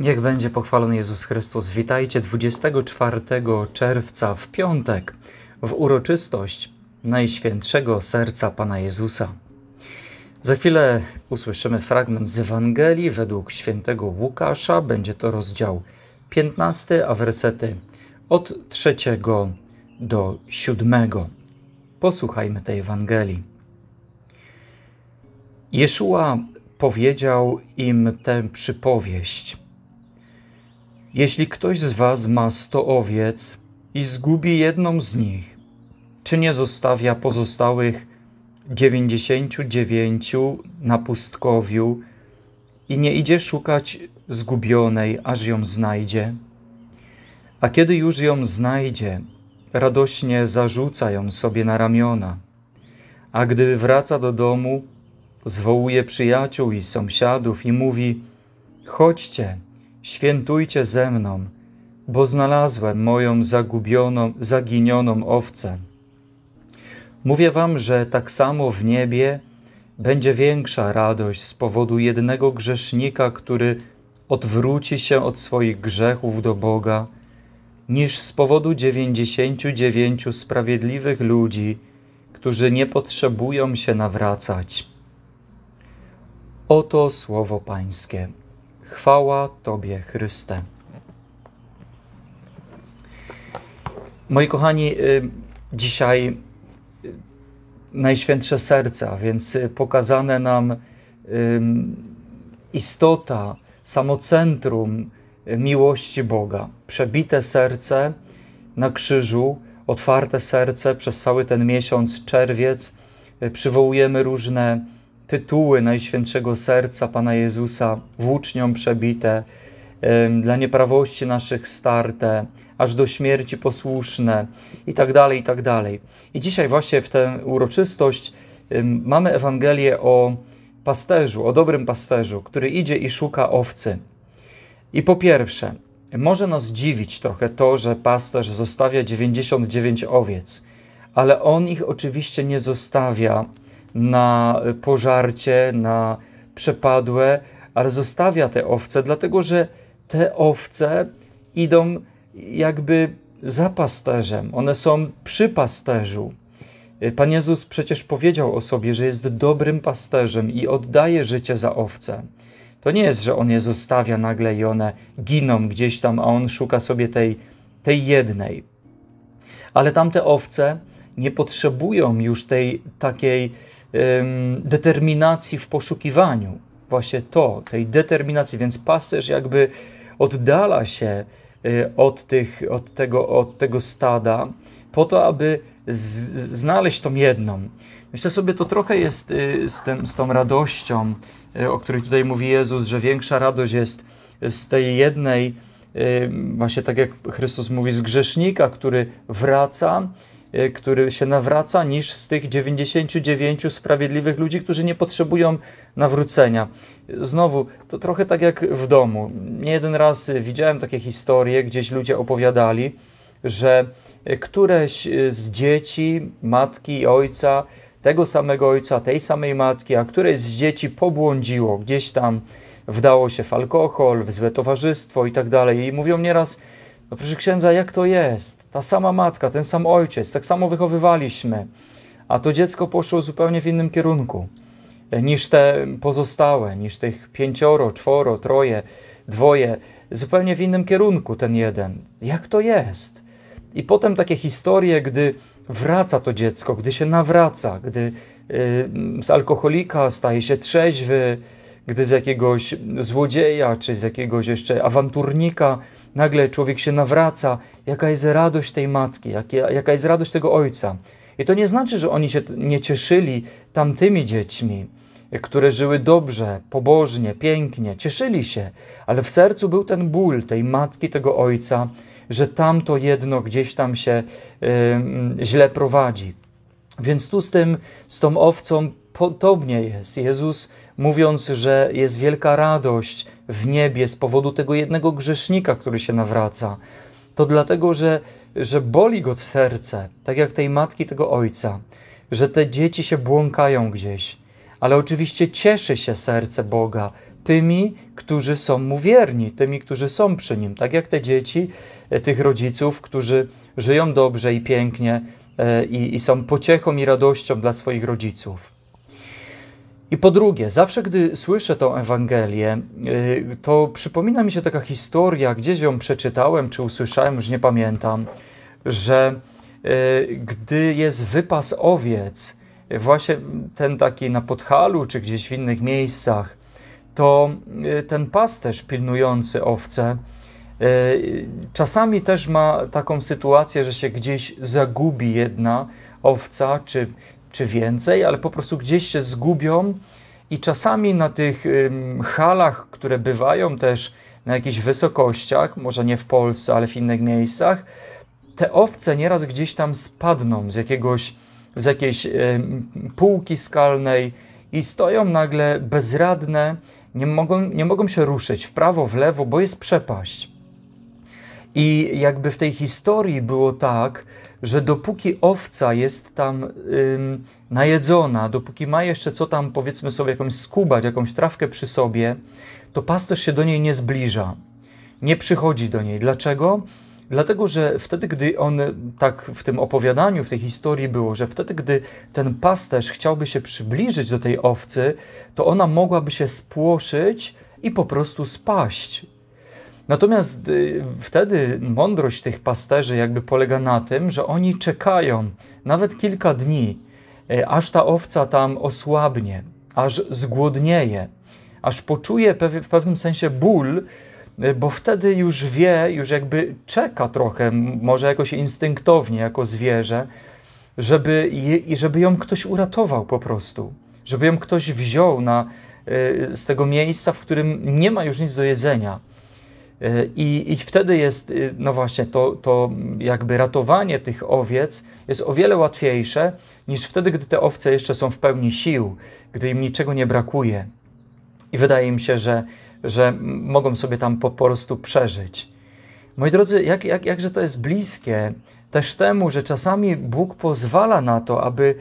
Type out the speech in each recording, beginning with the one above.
Niech będzie pochwalony Jezus Chrystus. Witajcie 24 czerwca w piątek w uroczystość Najświętszego Serca Pana Jezusa. Za chwilę usłyszymy fragment z Ewangelii według świętego Łukasza. Będzie to rozdział 15, a wersety od 3 do 7. Posłuchajmy tej Ewangelii. Jeszua powiedział im tę przypowieść – jeśli ktoś z was ma sto owiec i zgubi jedną z nich, czy nie zostawia pozostałych dziewięćdziesięciu dziewięciu na pustkowiu i nie idzie szukać zgubionej, aż ją znajdzie? A kiedy już ją znajdzie, radośnie zarzuca ją sobie na ramiona. A gdy wraca do domu, zwołuje przyjaciół i sąsiadów i mówi: Chodźcie, świętujcie ze mną, bo znalazłem moją zagubioną, zaginioną owcę. Mówię wam, że tak samo w niebie będzie większa radość z powodu jednego grzesznika, który odwróci się od swoich grzechów do Boga, niż z powodu dziewięćdziesięciu dziewięciu sprawiedliwych ludzi, którzy nie potrzebują się nawracać. Oto słowo Pańskie. Chwała Tobie, Chryste. Moi kochani, y, dzisiaj y, Najświętsze Serce, a więc y, pokazane nam istota, samocentrum miłości Boga. Przebite serce na krzyżu, otwarte serce przez cały ten miesiąc, czerwiec. Przywołujemy różne tytuły Najświętszego Serca Pana Jezusa włóczniom przebite, dla nieprawości naszych starte, aż do śmierci posłuszne i tak dalej, i tak dalej. I dzisiaj właśnie w tę uroczystość mamy Ewangelię o pasterzu, o dobrym pasterzu, który idzie i szuka owcy. I po pierwsze, może nas dziwić trochę to, że pasterz zostawia 99 owiec, ale on ich oczywiście nie zostawia na pożarcie, na przepadłe, ale zostawia te owce, dlatego że te owce idą jakby za pasterzem, one są przy pasterzu. Y, Pan Jezus przecież powiedział o sobie, że jest dobrym pasterzem i oddaje życie za owce. To nie jest, że on je zostawia nagle i one giną gdzieś tam, a on szuka sobie tej, tej jednej. Ale tamte owce nie potrzebują już tej takiej determinacji w poszukiwaniu. Właśnie to, tej determinacji. Więc pasterz jakby oddala się y, od, tych, od, tego, od tego stada po to, aby znaleźć tą jedną. Myślę sobie, to trochę jest y, z, tym, z tą radością, y, o której tutaj mówi Jezus, że większa radość jest z tej jednej, właśnie tak jak Chrystus mówi, z grzesznika, który wraca Y, który się nawraca, niż z tych 99 sprawiedliwych ludzi, którzy nie potrzebują nawrócenia. Znowu, to trochę tak jak w domu. Nie jeden raz widziałem takie historie, gdzieś ludzie opowiadali, że któreś z dzieci, matki i ojca, tego samego ojca, tej samej matki, a któreś z dzieci pobłądziło gdzieś tam, wdało się w alkohol, w złe towarzystwo i tak dalej. I mówią nieraz, no proszę księdza, jak to jest? Ta sama matka, ten sam ojciec, tak samo wychowywaliśmy, a to dziecko poszło zupełnie w innym kierunku e, niż te pozostałe, niż tych pięcioro, czworo, troje, dwoje, zupełnie w innym kierunku ten jeden. Jak to jest? I potem takie historie, gdy wraca to dziecko, gdy się nawraca, gdy y, z alkoholika staje się trzeźwy, gdy z jakiegoś złodzieja czy z jakiegoś jeszcze awanturnika nagle człowiek się nawraca, jaka jest radość tej matki, jaka jest radość tego ojca. I to nie znaczy, że oni się nie cieszyli tamtymi dziećmi, które żyły dobrze, pobożnie, pięknie, cieszyli się, ale w sercu był ten ból tej matki, tego ojca, że tamto jedno gdzieś tam się źle prowadzi. Więc tu z tym, z tą owcą podobnie jest. Jezus mówiąc, że jest wielka radość w niebie z powodu tego jednego grzesznika, który się nawraca. To dlatego, że, że boli go serce, tak jak tej matki, tego ojca, że te dzieci się błąkają gdzieś. Ale oczywiście cieszy się serce Boga tymi, którzy są mu wierni, tymi, którzy są przy nim. Tak jak te dzieci, e, tych rodziców, którzy żyją dobrze i pięknie e, i, i są pociechą i radością dla swoich rodziców. I po drugie, zawsze gdy słyszę tą Ewangelię, y, to przypomina mi się taka historia, gdzieś ją przeczytałem czy usłyszałem, już nie pamiętam, że y, gdy jest wypas owiec, właśnie ten taki na podchalu, czy gdzieś w innych miejscach, to y, ten pasterz pilnujący owce czasami też ma taką sytuację, że się gdzieś zagubi jedna owca, czy czy więcej, ale po prostu gdzieś się zgubią i czasami na tych halach, które bywają też na jakichś wysokościach, może nie w Polsce, ale w innych miejscach, te owce nieraz gdzieś tam spadną z jakiegoś, z jakiejś półki skalnej i stoją nagle bezradne, nie mogą, nie mogą się ruszyć w prawo, w lewo, bo jest przepaść. I jakby w tej historii było tak, że dopóki owca jest tam ym, najedzona, dopóki ma jeszcze co tam powiedzmy sobie jakąś skubać, jakąś trawkę przy sobie, to pasterz się do niej nie zbliża, nie przychodzi do niej. Dlaczego? Dlatego, że wtedy, gdy on, tak w tym opowiadaniu, w tej historii było, że wtedy, gdy ten pasterz chciałby się przybliżyć do tej owcy, to ona mogłaby się spłoszyć i po prostu spaść Natomiast y, wtedy mądrość tych pasterzy jakby polega na tym, że oni czekają nawet kilka dni, y, aż ta owca tam osłabnie, aż zgłodnieje, aż poczuje w pewnym sensie ból, y, bo wtedy już wie, już jakby czeka trochę, może jakoś instynktownie jako zwierzę, żeby, je, żeby ją ktoś uratował po prostu, żeby ją ktoś wziął na, z tego miejsca, w którym nie ma już nic do jedzenia i, I wtedy jest, y, no właśnie, to, to jakby ratowanie tych owiec jest o wiele łatwiejsze niż wtedy, gdy te owce jeszcze są w pełni sił, gdy im niczego nie brakuje. I wydaje im się, że, że mogą sobie tam po prostu przeżyć. Moi drodzy, jak, jak, jakże to jest bliskie też temu, że czasami Bóg pozwala na to, aby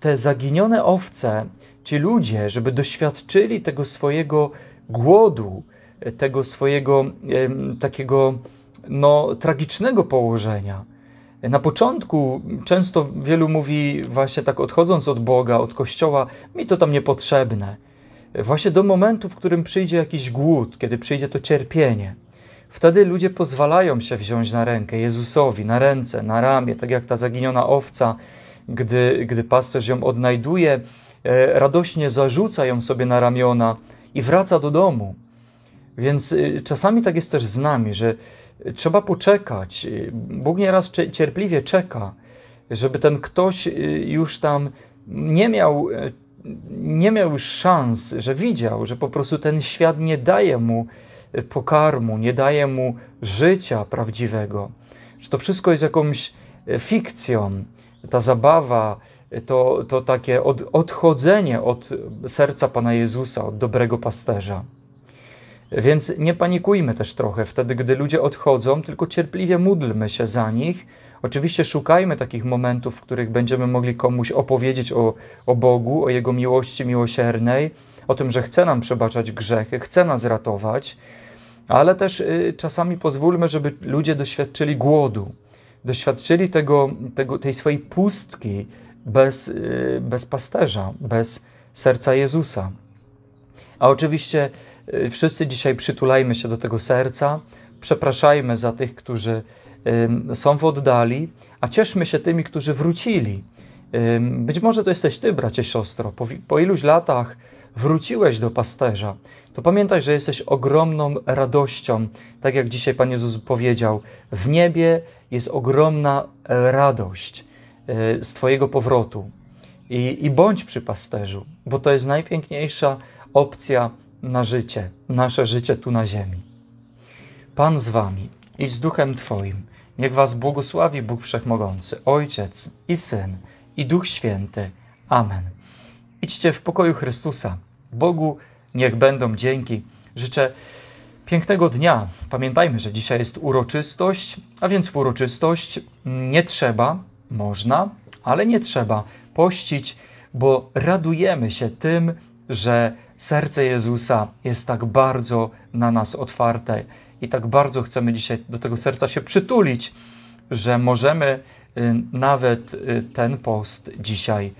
te zaginione owce, ci ludzie, żeby doświadczyli tego swojego głodu, tego swojego takiego no, tragicznego położenia. Na początku często wielu mówi, właśnie tak odchodząc od Boga, od Kościoła, mi to tam niepotrzebne. Właśnie do momentu, w którym przyjdzie jakiś głód, kiedy przyjdzie to cierpienie. Wtedy ludzie pozwalają się wziąć na rękę Jezusowi, na ręce, na ramię, tak jak ta zaginiona owca, gdy, gdy pasterz ją odnajduje, e, radośnie zarzuca ją sobie na ramiona i wraca do domu. Więc y, czasami tak jest też z nami, że trzeba poczekać. Y, Bóg nieraz cierpliwie czeka, żeby ten ktoś y, już tam nie miał, nie miał już szans, że widział, że po prostu ten świat nie daje mu pokarmu, nie daje mu życia prawdziwego. Że to wszystko jest jakąś fikcją, ta zabawa, to, to takie od, odchodzenie od serca Pana Jezusa, od dobrego pasterza. Więc nie panikujmy też trochę wtedy, gdy ludzie odchodzą, tylko cierpliwie módlmy się za nich. Oczywiście szukajmy takich momentów, w których będziemy mogli komuś opowiedzieć o, o Bogu, o Jego miłości miłosiernej, o tym, że chce nam przebaczać grzechy, chce nas ratować, ale też y, czasami pozwólmy, żeby ludzie doświadczyli głodu, doświadczyli tego, tego, tej swojej pustki bez, y, bez pasterza, bez serca Jezusa. A oczywiście Y, wszyscy dzisiaj przytulajmy się do tego serca, przepraszajmy za tych, którzy są w oddali, a cieszmy się tymi, którzy wrócili. Być może to jesteś ty, bracie, siostro. Po, po iluś latach wróciłeś do pasterza, to pamiętaj, że jesteś ogromną radością. Tak jak dzisiaj Pan Jezus powiedział, w niebie jest ogromna e, radość y, z Twojego powrotu. I, i bądź przy pasterzu, bo to jest najpiękniejsza opcja na życie, nasze życie tu na ziemi. Pan z wami i z duchem Twoim. Niech was błogosławi Bóg Wszechmogący, Ojciec i Syn i Duch Święty. Amen. Idźcie w pokoju Chrystusa. Bogu niech będą dzięki. Życzę pięknego dnia. Pamiętajmy, że dzisiaj jest uroczystość, a więc w uroczystość nie trzeba, można, ale nie trzeba pościć, bo radujemy się tym, że serce Jezusa jest tak bardzo na nas otwarte i tak bardzo chcemy dzisiaj do tego serca się przytulić, że możemy y, nawet y, ten post dzisiaj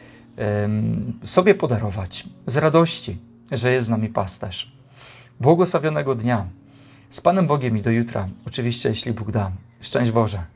sobie podarować z radości, że jest z nami pasterz. Błogosławionego dnia. Z Panem Bogiem i do jutra. Oczywiście, jeśli Bóg da. Szczęść Boże.